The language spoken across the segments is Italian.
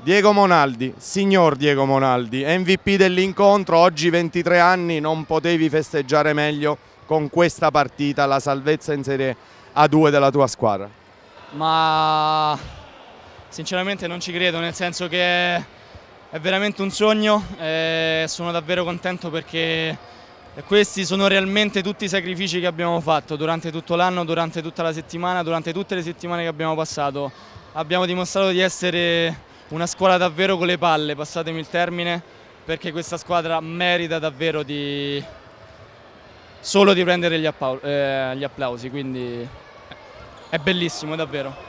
Diego Monaldi, signor Diego Monaldi, MVP dell'incontro, oggi 23 anni, non potevi festeggiare meglio con questa partita la salvezza in Serie A2 della tua squadra? Ma sinceramente non ci credo, nel senso che è veramente un sogno e sono davvero contento perché questi sono realmente tutti i sacrifici che abbiamo fatto durante tutto l'anno, durante tutta la settimana, durante tutte le settimane che abbiamo passato. Abbiamo dimostrato di essere una squadra davvero con le palle, passatemi il termine, perché questa squadra merita davvero di... solo di prendere gli, eh, gli applausi, quindi è bellissimo davvero.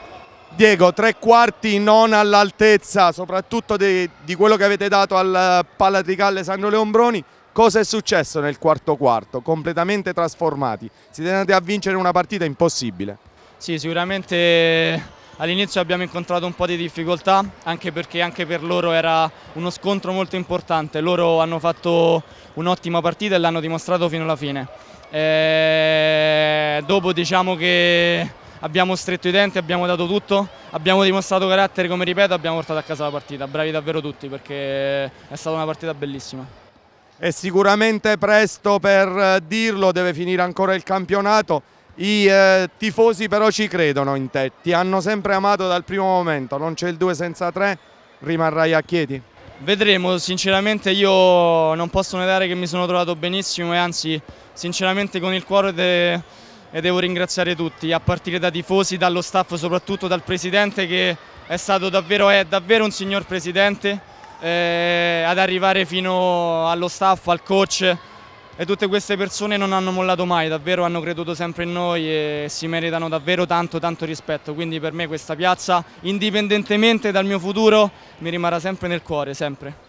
Diego, tre quarti non all'altezza, soprattutto di, di, quello che avete dato al Palatricalle Sandro Leombroni. Cosa è successo nel quarto quarto? Completamente trasformati. Siete andati a vincere una partita impossibile. Sì, sicuramente All'inizio abbiamo incontrato un po' di difficoltà, anche perché anche per loro era uno scontro molto importante. Loro hanno fatto un'ottima partita e l'hanno dimostrato fino alla fine. E eh, dopo diciamo che abbiamo stretto i denti, abbiamo dato tutto, abbiamo dimostrato carattere, come ripeto, abbiamo portato a casa la partita. Bravi davvero tutti perché è stata una partita bellissima. È sicuramente presto per dirlo, deve finire ancora il campionato i eh, tifosi però ci credono in te, ti hanno sempre amato dal primo momento, non c'è il 2 senza 3, rimarrai a Chieti? Vedremo, sinceramente io non posso negare che mi sono trovato benissimo e anzi sinceramente con il cuore de e devo ringraziare tutti, a partire da tifosi, dallo staff, soprattutto dal presidente che è stato davvero, è davvero un signor presidente, eh, ad arrivare fino allo staff, al coach, e tutte queste persone non hanno mollato mai, davvero hanno creduto sempre in noi e si meritano davvero tanto tanto rispetto, quindi per me questa piazza indipendentemente dal mio futuro mi rimarrà sempre nel cuore, sempre.